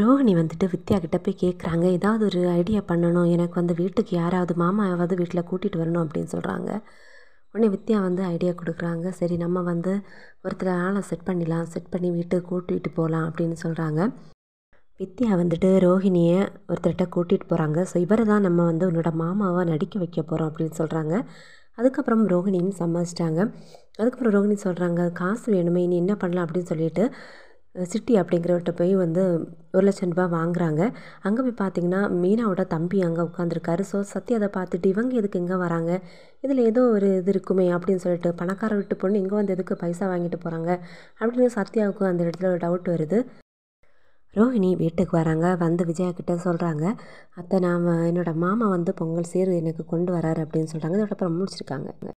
ரோஹிணி வந்துட்டு வித்யா கிட்ட போய் கேட்குறாங்க ஏதாவது ஒரு ஐடியா பண்ணணும் எனக்கு வந்து வீட்டுக்கு யாராவது மாமாவாவது வீட்டில் கூட்டிகிட்டு வரணும் அப்படின்னு சொல்கிறாங்க உடனே வித்யா வந்து ஐடியா கொடுக்குறாங்க சரி நம்ம வந்து ஒருத்தர் ஆளை செட் பண்ணிடலாம் செட் பண்ணி வீட்டுக்கு கூட்டிகிட்டு போகலாம் அப்படின்னு சொல்கிறாங்க வித்யா வந்துட்டு ரோஹிணியை ஒருத்தர்கிட்ட கூட்டிகிட்டு போகிறாங்க ஸோ இவரை தான் நம்ம வந்து உன்னோட மாமாவை நடிக்க வைக்க போகிறோம் அப்படின்னு சொல்கிறாங்க அதுக்கப்புறம் ரோஹிணியும் சம்மதிச்சிட்டாங்க அதுக்கப்புறம் ரோஹிணி சொல்கிறாங்க காசு வேணுமே நீ என்ன பண்ணலாம் அப்படின்னு சொல்லிட்டு சிட்டி அப்படிங்கிறவர்கிட்ட போய் வந்து ஒரு லட்சம் ரூபாய் வாங்குறாங்க அங்கே போய் பார்த்தீங்கன்னா மீனாவோட தம்பி அங்கே உட்காந்துருக்காரு ஸோ சத்யா அதை பார்த்துட்டு இவங்க எதுக்கு இங்கே வராங்க இதில் ஏதோ ஒரு இது இருக்குமே அப்படின்னு சொல்லிட்டு பணக்கார விட்டு பொண்ணு இங்கே வந்து எதுக்கு பைசா வாங்கிட்டு போகிறாங்க அப்படின்னு சத்யாவுக்கும் அந்த இடத்துல ஒரு டவுட் வருது ரோஹிணி வீட்டுக்கு வராங்க வந்து விஜயா கிட்டே சொல்கிறாங்க அத்தை நாம் என்னோடய மாமா வந்து பொங்கல் சீர் எனக்கு கொண்டு வராரு அப்படின்னு சொல்கிறாங்க இதோட அப்புறம் முடிச்சிருக்காங்க